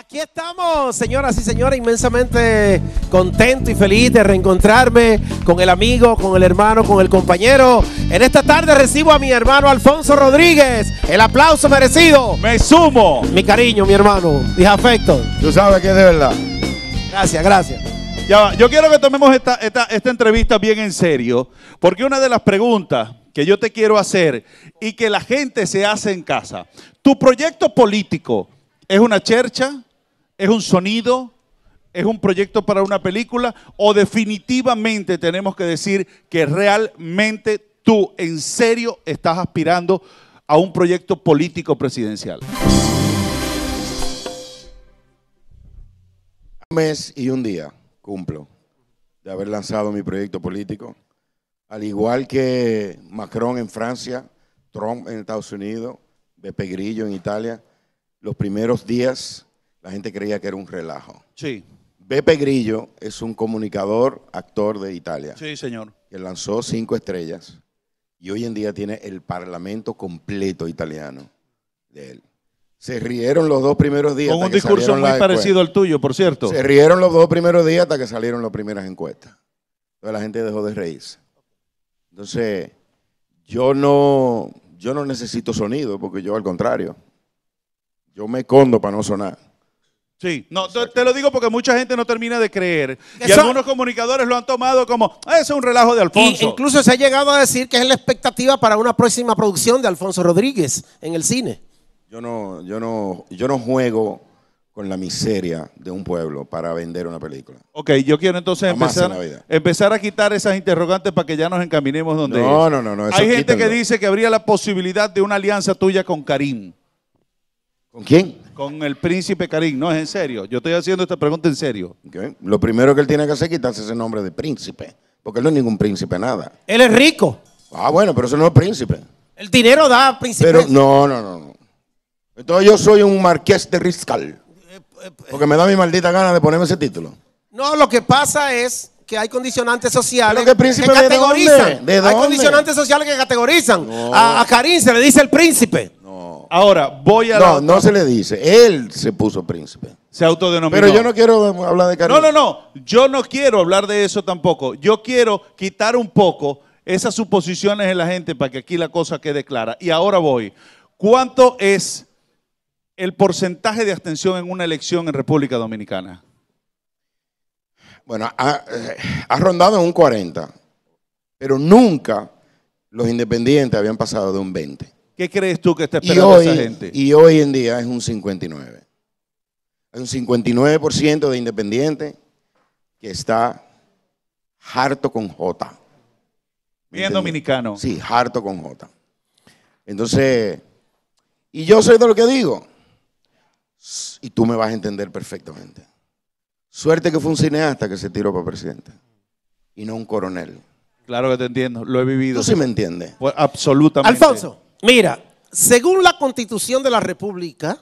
Aquí estamos, señoras y señores, inmensamente contento y feliz de reencontrarme con el amigo, con el hermano, con el compañero. En esta tarde recibo a mi hermano Alfonso Rodríguez. El aplauso merecido. Me sumo. Mi cariño, mi hermano, mis afectos. Tú sabes que es de verdad. Gracias, gracias. Ya, yo quiero que tomemos esta, esta entrevista bien en serio, porque una de las preguntas que yo te quiero hacer y que la gente se hace en casa, tu proyecto político, ¿Es una chercha? ¿Es un sonido? ¿Es un proyecto para una película? ¿O definitivamente tenemos que decir que realmente tú en serio estás aspirando a un proyecto político presidencial? Un mes y un día cumplo de haber lanzado mi proyecto político. Al igual que Macron en Francia, Trump en Estados Unidos, Beppe Grillo en Italia, los primeros días la gente creía que era un relajo. Sí. Beppe Grillo es un comunicador, actor de Italia. Sí, señor. Que lanzó cinco estrellas y hoy en día tiene el parlamento completo italiano de él. Se rieron los dos primeros días. Con un discurso muy parecido al tuyo, por cierto. Se rieron los dos primeros días hasta que salieron las primeras encuestas. Entonces la gente dejó de reírse. Entonces, yo no, yo no necesito sonido, porque yo al contrario, yo me escondo para no sonar. Sí, no, te lo digo porque mucha gente no termina de creer. y algunos comunicadores lo han tomado como, "Ah, es un relajo de Alfonso. incluso se ha llegado a decir que es la expectativa para una próxima producción de Alfonso Rodríguez en el cine. Yo no, yo no, yo no juego con la miseria de un pueblo para vender una película. ok, yo quiero entonces empezar, a quitar esas interrogantes para que ya nos encaminemos donde No, no, no, Hay gente que dice que habría la posibilidad de una alianza tuya con Karim. ¿Con quién? Con el príncipe Karim. No, es en serio. Yo estoy haciendo esta pregunta en serio. Lo primero que él tiene que hacer es quitarse ese nombre de príncipe. Porque él no es ningún príncipe nada. Él es rico. Ah, bueno, pero eso no es príncipe. El dinero da príncipe. Pero no, no, no. Entonces yo soy un marqués de Riscal. Porque me da mi maldita gana de ponerme ese título. No, lo que pasa es que hay condicionantes sociales que, categorizan. ¿de Hay condicionantes sociales que categorizan. a Karim se le dice el príncipe. Ahora, voy a. No, no se le dice. Él se puso príncipe. Se autodenominó. Pero yo no quiero hablar de No, no, no. Yo no quiero hablar de eso tampoco. Yo quiero quitar un poco esas suposiciones en la gente para que aquí la cosa quede clara. Y ahora voy. ¿Cuánto es el porcentaje de abstención en una elección en República Dominicana? Bueno, ha, ha rondado en un 40, pero nunca los independientes habían pasado de un 20. ¿Qué crees tú que está esperando esa gente? Y hoy en día es un 59. Hay un 59% de independiente que está harto con J. Bien dominicano. Sí, harto con J. Entonces, y yo soy de lo que digo. Y tú me vas a entender perfectamente. Suerte que fue un cineasta que se tiró para presidente y no un coronel. Claro que te entiendo, lo he vivido. Tú sí me entiendes. absolutamente. Alfonso. Mira, según la constitución de la República,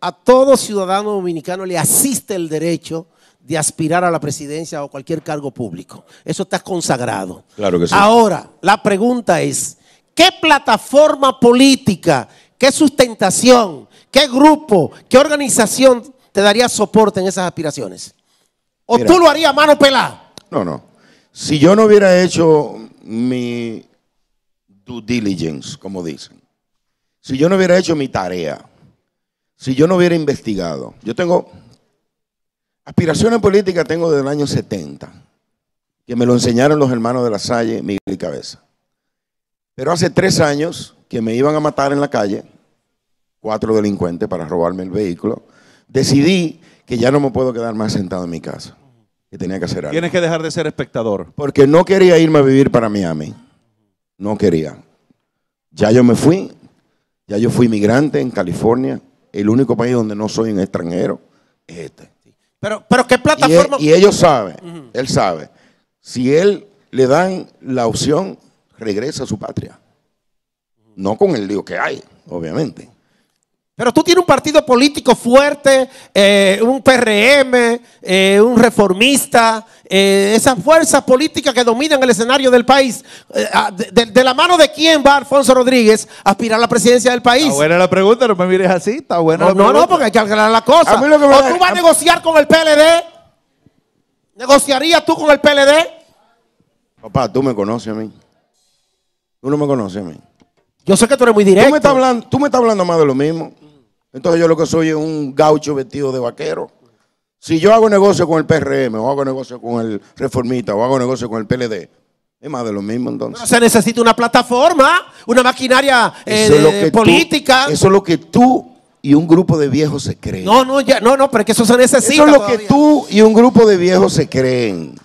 a todo ciudadano dominicano le asiste el derecho de aspirar a la presidencia o cualquier cargo público. Eso está consagrado. Claro que sí. Ahora, la pregunta es, ¿qué plataforma política, qué sustentación, qué grupo, qué organización te daría soporte en esas aspiraciones? ¿O tú lo harías mano pelada? No, no. Si yo no hubiera hecho mi due diligence, como dicen. Si yo no hubiera hecho mi tarea, si yo no hubiera investigado, yo tengo aspiraciones políticas, tengo desde el año 70, que me lo enseñaron los hermanos de la Salle, Miguel y Cabeza. Pero hace tres años que me iban a matar en la calle, cuatro delincuentes para robarme el vehículo, decidí que ya no me puedo quedar más sentado en mi casa, que tenía que hacer algo. Tienes que dejar de ser espectador. Porque no quería irme a vivir para Miami no quería. Ya yo me fui, ya yo fui migrante en California, el único país donde no soy un extranjero es este. Pero, pero qué plataforma. Y, e, ellos saben, él sabe, si él le dan la opción, regresa a su patria. No con el lío que hay, obviamente. Pero tú tienes un partido político fuerte, eh, un PRM, eh, un reformista, eh, esas fuerzas políticas que dominan el escenario del país. Ah, de, la mano de quién va Alfonso Rodríguez a aspirar a la presidencia del país? Está buena la pregunta, no me mires así, está buena no, No, porque hay que aclarar la cosa. o tú vas a, negociar con el PLD. ¿Negociarías tú con el PLD? Papá, tú me conoces a mí. Tú no me conoces a mí. Yo sé que tú eres muy directo. Tú me estás hablando, tú me estás hablando más de lo mismo. Entonces yo lo que soy es un gaucho vestido de vaquero. Si yo hago negocio con el PRM, o hago negocio con el Reformista, o hago negocio con el PLD, es más de lo mismo entonces. se necesita una plataforma, una maquinaria eh, política. eso es lo que tú y un grupo de viejos se creen. No, no, ya, no, no, pero es que eso se necesita. Eso es lo que tú y un grupo de viejos se creen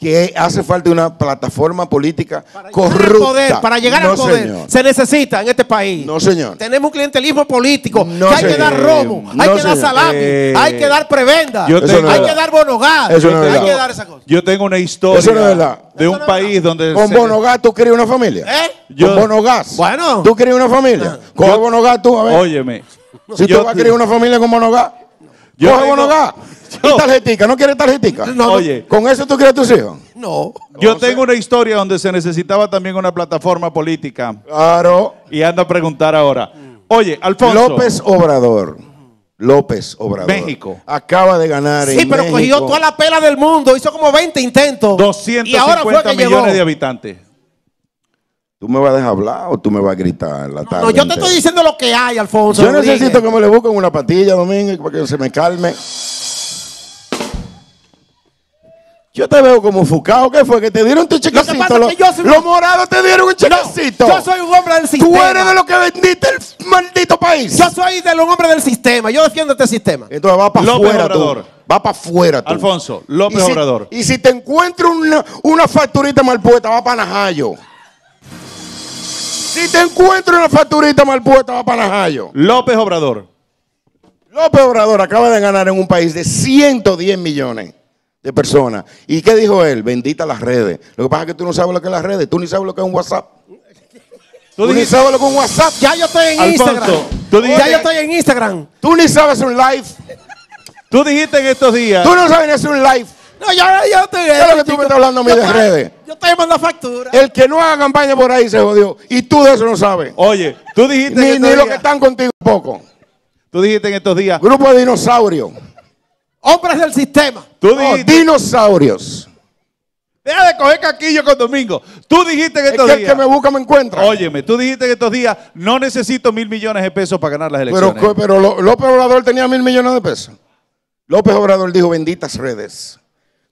que hace falta una plataforma política para corrupta. poder, para llegar al poder se necesita en este país. No, señor. Tenemos un clientelismo político. hay que dar Romo, hay que dar salami, eh, hay que dar prebenda, hay que dar bonogás, hay que dar esa cosa. Yo tengo una historia de un país donde... Con bonogás tú querías una familia. ¿Eh? Con bonogás. Bueno. Tú querías una familia. Ah. Con bonogás tú, a ver. Óyeme. Si tú vas a querer una familia con bonogás, yo coge bonogás. ¿Y tarjetica? ¿No quiere tarjetica? No, Oye. ¿Con eso tú quieres tus hijos? No. Yo tengo una historia donde se necesitaba también una plataforma política. Claro. Y anda a preguntar ahora. Oye, Alfonso. López Obrador. López Obrador. México. Acaba de ganar sí, pero cogió toda la pela del mundo. Hizo como 20 intentos. 250 millones de habitantes. ¿Tú me vas a dejar hablar o tú me vas a gritar la tarde? No, yo te estoy diciendo lo que hay, Alfonso. Yo necesito que me le busquen una patilla, Domingo para que se me calme. Yo te veo como enfocado. ¿Qué fue? Que te dieron tu chequecito. Lo los, morados te dieron un chequecito. yo soy un hombre del sistema. Tú eres de lo que vendiste el maldito país. Yo soy de los hombres del sistema. Yo defiendo este sistema. Entonces va para afuera. Va para afuera. Alfonso, López Obrador. y si te encuentro una, una facturita mal puesta, va para Najayo. Si te encuentro una facturita mal puesta, va para Najayo. López Obrador. López Obrador acaba de ganar en un país de 110 millones de personas. ¿Y qué dijo él? Bendita las redes. Lo que pasa es que tú no sabes lo que es las redes, tú ni sabes lo que es un WhatsApp. Tú, ni sabes lo que es un WhatsApp. Ya yo estoy en Instagram. Tú ya yo estoy en Instagram. Tú ni sabes un live. Tú dijiste en estos días. Tú no sabes ni hacer un live. No, ya, hablando a redes? Yo estoy mandando factura. El que no haga campaña por ahí se jodió. Y tú de eso no sabes. Oye, tú dijiste. Ni, ni los que están contigo poco Tú dijiste en estos días. Grupo de dinosaurios. Hombres del sistema. Oh, dinosaurios. Deja de coger caquillo con Domingo. Tú dijiste que estos es que El que me busca me encuentra. Óyeme, tú dijiste que estos días no necesito mil millones de pesos para ganar las elecciones. Pero, López Obrador tenía mil millones de pesos. López Obrador dijo: benditas redes.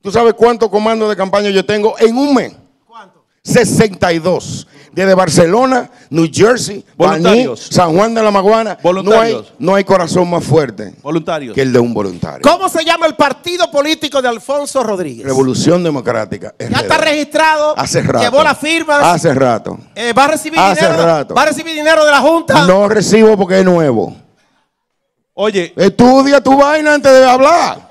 ¿Tú sabes cuántos comandos de campaña yo tengo en un mes? ¿Cuánto? 62. Que de Barcelona, New Jersey, San Juan de la Maguana. No hay, corazón más fuerte que el de un voluntario. ¿Cómo se llama el partido político de Alfonso Rodríguez? Revolución Democrática. Ya está registrado. Hace rato. Llevó la firma. Hace rato. Eh, ¿va, a recibir Hace dinero, ¿Va a recibir dinero de la Junta? No recibo porque es nuevo. Oye. Estudia tu vaina antes de hablar.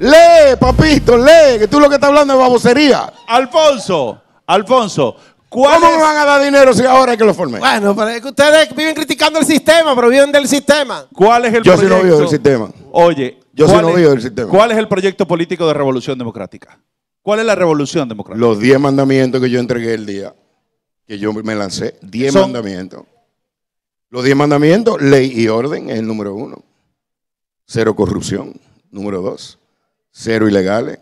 Lee, papito, lee, que tú lo que estás hablando es babosería. Alfonso, Alfonso, ¿Cómo me van a dar dinero si ahora hay que lo formé? Bueno, pero que ustedes viven criticando el sistema, pero viven del sistema. ¿Cuál es el Yo proyecto? sí del sistema. Oye, yo sí no vivo del sistema. ¿Cuál es el proyecto político de Revolución Democrática? ¿Cuál es la Revolución Democrática? Los diez mandamientos que yo entregué el día que yo me lancé. 10 mandamientos. Los diez mandamientos, ley y orden es el número uno. Cero corrupción, número dos. Cero ilegales.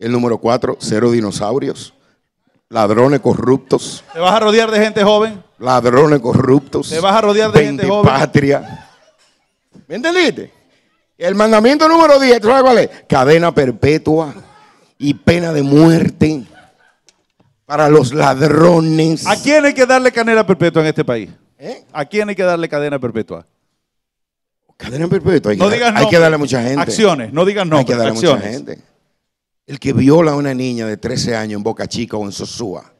El número cuatro, cero dinosaurios. Ladrones corruptos. Te vas a rodear de gente joven. Ladrones corruptos. Te vas a rodear de gente joven. patria. ¿Me entendiste? El mandamiento número 10, ¿tú sabes es? Cadena perpetua y pena de muerte para los ladrones. ¿A quién hay que darle cadena perpetua en este país? ¿Eh? ¿A quién hay que darle cadena perpetua? Cadena perpetua. Hay que, darle a mucha gente. Acciones, no digas no. Hay que darle a mucha gente. El que viola a una niña de 13 años en Boca Chica o en Sosúa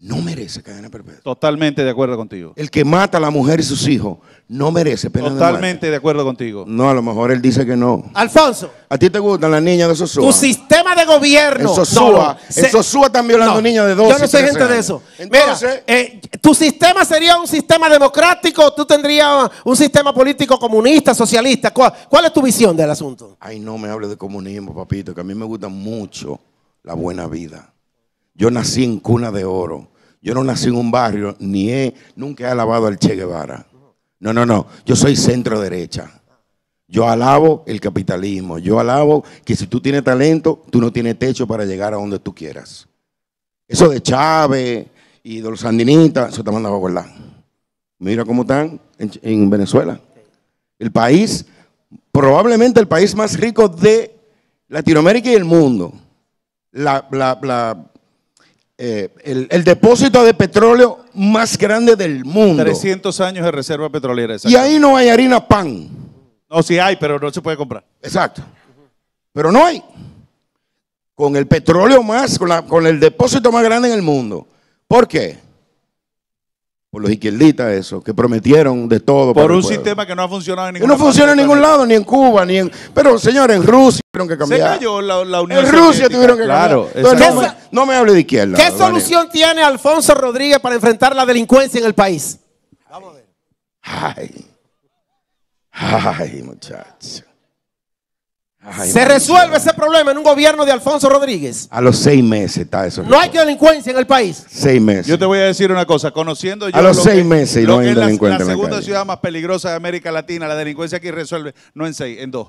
no merece cadena perpetua. Totalmente de acuerdo contigo. El que mata a la mujer y sus hijos no merece pena Totalmente de, de acuerdo contigo. No, a lo mejor él dice que no. Alfonso. ¿A ti te gustan las niñas de Sosúa? Tu sistema de gobierno. En Sosúa, en Sosúa están violando niñas de 12 Yo no soy gente de eso. Entonces, eh, tu sistema sería un sistema democrático, tú tendrías un sistema político comunista, socialista. ¿Cuál, cuál es tu visión del asunto? Ay, no me hables de comunismo, papito, que a mí me gusta mucho la buena vida. Yo nací en cuna de oro. Yo no nací en un barrio, ni he, nunca he alabado al Che Guevara. No, no, no. Yo soy centro derecha. Yo alabo el capitalismo. Yo alabo que si tú tienes talento, tú no tienes techo para llegar a donde tú quieras. Eso de Chávez y de los sandinistas, eso te manda a guardar. Mira cómo están en, en Venezuela. El país, probablemente el país más rico de Latinoamérica y el mundo. La, la, la, eh, el, depósito de petróleo más grande del mundo. 300 años de reserva petrolera. Y ahí no hay harina pan. No, si hay, pero no se puede comprar. Exacto. Pero no hay. Con el petróleo más, con, con el depósito más grande en el mundo. ¿Por qué? por los izquierdistas eso, que prometieron de todo. Por un sistema que no ha funcionado en ningún lado. No funciona en ningún lado, ni en Cuba, ni en... Pero señores, en Rusia tuvieron que cambiar. Se la, la Unión En Rusia tuvieron que cambiar. no, me, hable de izquierda. ¿Qué solución tiene Alfonso Rodríguez para enfrentar la delincuencia en el país? Vamos a ver. Ay, ay, muchachos se resuelve ese problema en un gobierno de Alfonso Rodríguez. A los seis meses está eso. No hay delincuencia en el país. Seis meses. Yo te voy a decir una cosa, conociendo yo. A los seis meses no hay delincuencia. La, la segunda ciudad más peligrosa de América Latina, la delincuencia aquí resuelve, no en seis, en dos.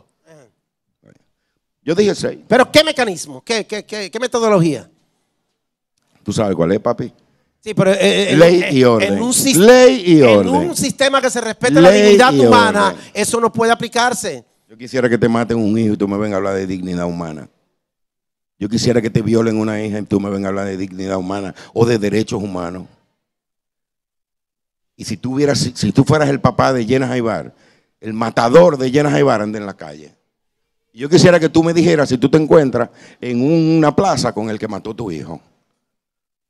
Yo dije seis. Pero ¿qué mecanismo? ¿Qué, metodología? ¿Tú sabes cuál es, papi? Eh, eh, eh, ley y orden. En un, sistema que se respete la dignidad humana, eso no puede aplicarse. Yo quisiera que te maten un hijo y tú me vengas a hablar de dignidad humana. Yo quisiera que te violen una hija y tú me vengas a hablar de dignidad humana o de derechos humanos. Y si tú, si, tú fueras el papá de Jena Jaibar, el matador de Jena Jaibar anda en la calle. Yo quisiera que tú me dijeras si tú te encuentras en una plaza con el que mató tu hijo.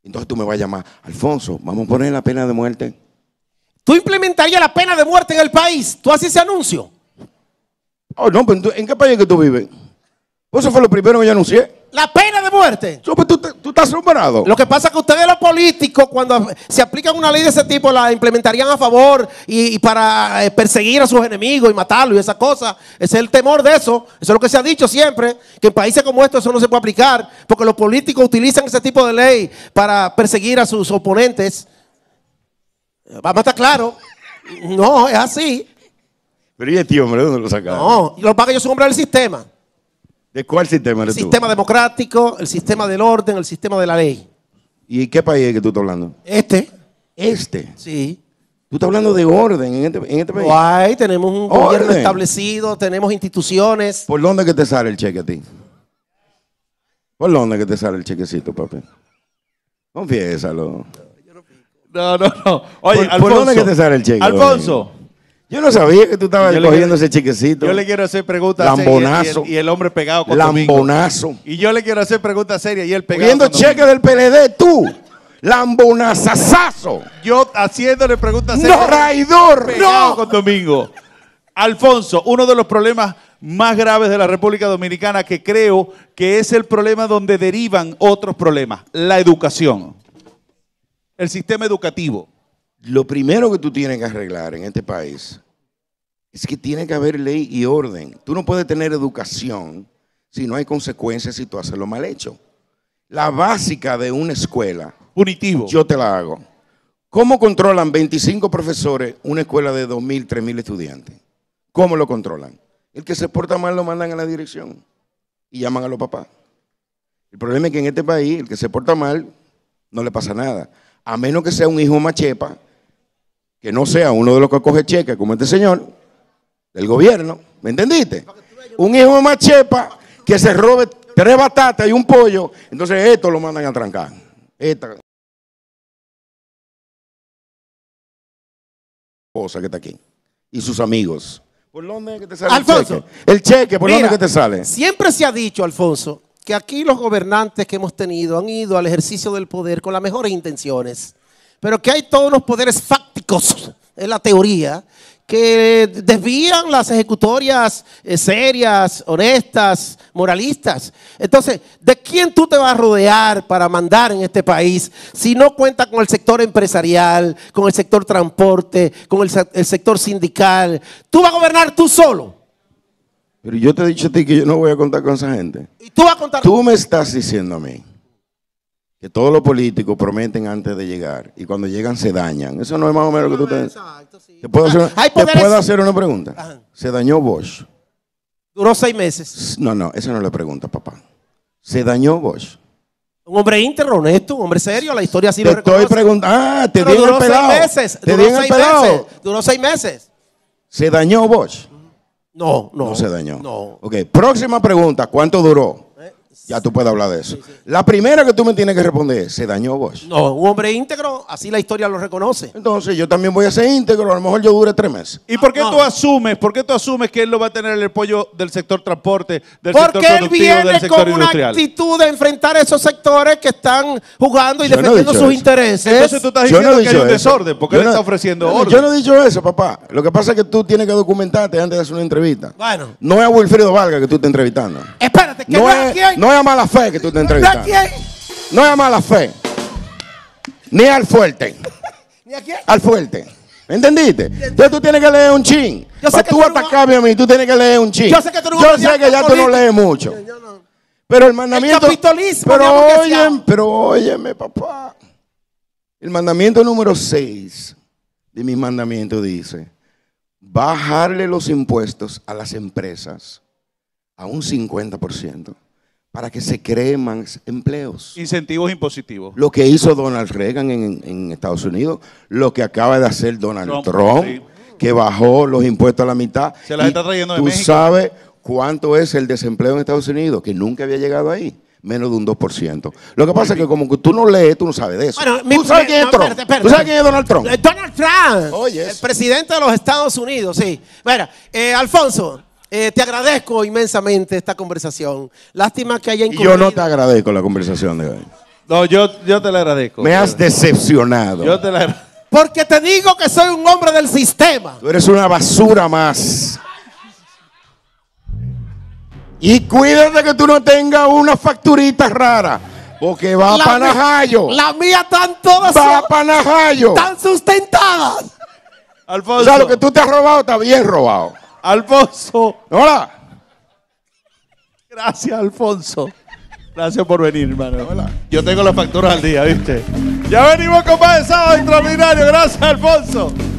Entonces tú me vas a llamar, Alfonso, vamos a poner la pena de muerte. Tú implementarías la pena de muerte en el país. Tú haces ese anuncio. Oh, ¿en qué país es que tú vives? Pues eso fue lo primero que yo anuncié. La pena de muerte. Pues tú, estás superado Lo que pasa es que ustedes los políticos, cuando se aplican una ley de ese tipo, la implementarían a favor y, para eh, perseguir a sus enemigos y matarlos y esas cosas. Ese es el temor de eso. Eso es lo que se ha dicho siempre, que en países como estos eso no se puede aplicar, porque los políticos utilizan ese tipo de ley para perseguir a sus oponentes. Eh, vamos a estar claro. No, es así. Pero ¿y este hombre dónde lo saca? No, los yo, son hombre, del sistema. ¿De cuál sistema eres El sistema democrático, el sistema del orden, el sistema de la ley. ¿Y qué país es que tú estás hablando? Este. ¿Este? Sí. Tú estás hablando de orden en este, en este país. Guay, tenemos un gobierno establecido, tenemos instituciones. ¿Por dónde que te sale el cheque a ti? ¿Por dónde que te sale el chequecito, papi? Confiésalo. No, no, no. Oye, Alfonso. por dónde que te sale el cheque? Alfonso, yo no sabía que tú estabas cogiendo ese chiquecito. Yo le quiero hacer preguntas Serias y, el, y, el, hombre pegado con Lambonazo. Y yo le quiero hacer preguntas serias y él pegado. Viendo cheque del PLD, tú. Lambonazazazo. Yo haciéndole preguntas serias. No, traidor. no. con Domingo. Alfonso, uno de los problemas más graves de la República Dominicana que creo que es el problema donde derivan otros problemas, la educación, el sistema educativo. Lo primero que tú tienes que arreglar en este país es que tiene que haber ley y orden. Tú no puedes tener educación si no hay consecuencias si tú haces lo mal hecho. La básica de una escuela. Punitivo. Yo te la hago. ¿Cómo controlan 25 profesores una escuela de 2.000, 3.000 estudiantes? ¿Cómo lo controlan? El que se porta mal lo mandan a la dirección y llaman a los papás. El problema es que en este país el que se porta mal no le pasa nada. A menos que sea un hijo machepa que no sea uno de los que coge cheques, como este señor, del gobierno. ¿Me entendiste? Un hijo más chepa que se robe tres batatas y un pollo, entonces esto lo mandan a trancar. Esta cosa que está aquí. Y sus amigos. ¿Por dónde es que te sale Alfonso, el cheque? El cheque, ¿por dónde es que te sale? Siempre se ha dicho, Alfonso, que aquí los gobernantes que hemos tenido han ido al ejercicio del poder con las mejores intenciones, pero que hay todos los poderes factores es la teoría, que desvían las ejecutorias eh, serias, honestas, moralistas. Entonces, ¿de quién tú te vas a rodear para mandar en este país si no cuenta con el sector empresarial, con el sector transporte, con el, sector sindical? Tú vas a gobernar tú solo. Pero yo te he dicho a ti que yo no voy a contar con esa gente. Y tú a contar. Tú me estás diciendo a mí que todos los políticos prometen antes de llegar y cuando llegan se dañan. Eso no es más o menos lo que tú te... ¿Te puedo hacer, una pregunta? ¿Se dañó Bosch? Duró seis meses. No, no, esa no le la pregunta, papá. ¿Se dañó Bosch? Un hombre íntegro, honesto, un hombre serio, la historia sí te estoy preguntando. Ah, te digo el meses. Te duró seis Meses. Duró seis meses. ¿Se dañó Bosch? No, no. No se dañó. No. Ok, próxima pregunta. ¿Cuánto duró? Ya tú puedes hablar de eso. La primera que tú me tienes que responder es, ¿se dañó vos? No, un hombre íntegro, así la historia lo reconoce. Entonces yo también voy a ser íntegro, a lo mejor yo dure tres meses. ¿Y por qué ah, tú asumes, por qué tú asumes que él no va a tener el apoyo del sector transporte, del Porque sector Porque él viene con una actitud de enfrentar esos sectores que están jugando y defendiendo sus intereses. Entonces tú estás diciendo que hay un desorden, porque él está ofreciendo orden. Yo no he dicho eso, papá. Lo que pasa es que tú tienes que documentarte antes de hacer una entrevista. Bueno. No es a Wilfrido Vargas que tú estás entrevistando. Espérate, que no, no es a mala fe que tú te entrevistas. No es a mala fe. Ni al fuerte. a Al fuerte. ¿Entendiste? Entonces tú tienes que leer un chin. tú atacarme a mí, tú tienes que leer un chin. Yo sé que tú, no ya tú no lees mucho. Pero el mandamiento. pero oye, pero óyeme, papá. El mandamiento número 6 de mi mandamiento dice: bajarle los impuestos a las empresas a un 50% para que se creen más empleos. Incentivos impositivos. Lo que hizo Donald Reagan en, Estados Unidos, lo que acaba de hacer Donald Trump, que bajó los impuestos a la mitad. Se las está trayendo de tú sabes cuánto es el desempleo en Estados Unidos, que nunca había llegado ahí. Menos de un 2%. Lo que pasa es que como que tú no lees, tú no sabes de eso. Bueno, tú sabes quién es Tú sabes quién es Donald Trump. Eh, Donald Trump. El presidente de los Estados Unidos, sí. Bueno, eh, Alfonso, eh, te agradezco inmensamente esta conversación. Lástima que haya incurrido. Yo no te agradezco la conversación de hoy. No, yo, yo te la agradezco. Me has decepcionado. Yo te la Porque te digo que soy un hombre del sistema. Tú eres una basura más. Y cuídate que tú no tengas una facturita rara. Porque va a Panajayo. La mía están todas. Va a Panajayo. Están sustentadas. O sea, lo que tú te has robado está bien robado. Alfonso. Hola. Gracias, Alfonso. Gracias por venir, hermano. Hola. Yo tengo las facturas al día, ¿viste? Ya venimos con sábado extraordinario. Gracias, Alfonso.